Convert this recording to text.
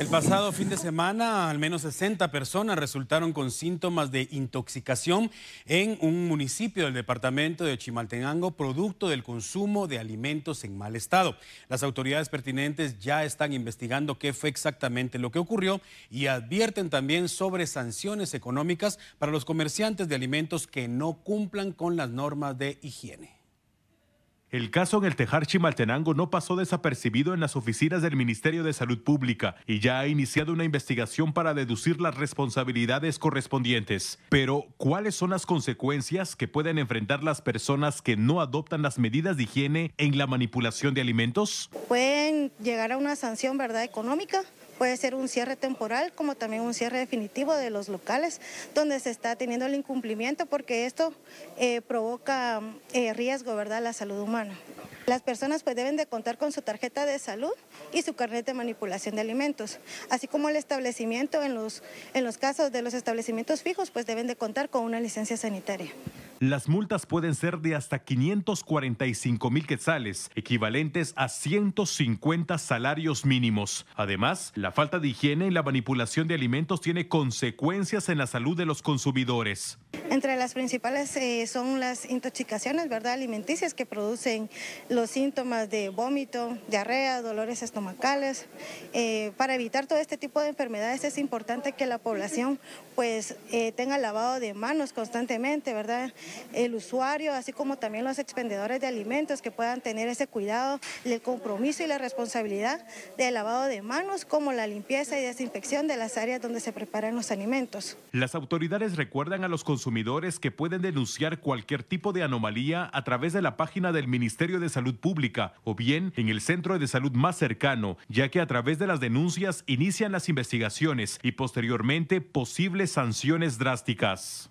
El pasado fin de semana, al menos 60 personas resultaron con síntomas de intoxicación en un municipio del departamento de Chimaltenango, producto del consumo de alimentos en mal estado. Las autoridades pertinentes ya están investigando qué fue exactamente lo que ocurrió y advierten también sobre sanciones económicas para los comerciantes de alimentos que no cumplan con las normas de higiene. El caso en el Tejar Chimaltenango no pasó desapercibido en las oficinas del Ministerio de Salud Pública y ya ha iniciado una investigación para deducir las responsabilidades correspondientes. Pero, ¿cuáles son las consecuencias que pueden enfrentar las personas que no adoptan las medidas de higiene en la manipulación de alimentos? Pueden llegar a una sanción, ¿verdad?, económica Puede ser un cierre temporal como también un cierre definitivo de los locales donde se está teniendo el incumplimiento porque esto eh, provoca eh, riesgo ¿verdad? a la salud humana. Las personas pues deben de contar con su tarjeta de salud y su carnet de manipulación de alimentos, así como el establecimiento en los, en los casos de los establecimientos fijos pues deben de contar con una licencia sanitaria. Las multas pueden ser de hasta 545 mil quetzales, equivalentes a 150 salarios mínimos. Además, la falta de higiene y la manipulación de alimentos tiene consecuencias en la salud de los consumidores. Entre las principales eh, son las intoxicaciones ¿verdad? alimenticias que producen los síntomas de vómito, diarrea, dolores estomacales. Eh, para evitar todo este tipo de enfermedades es importante que la población pues, eh, tenga lavado de manos constantemente, ¿verdad? el usuario, así como también los expendedores de alimentos que puedan tener ese cuidado, el compromiso y la responsabilidad del lavado de manos, como la limpieza y desinfección de las áreas donde se preparan los alimentos. Las autoridades recuerdan a los consumidores que pueden denunciar cualquier tipo de anomalía a través de la página del Ministerio de Salud Pública o bien en el centro de salud más cercano, ya que a través de las denuncias inician las investigaciones y posteriormente posibles sanciones drásticas.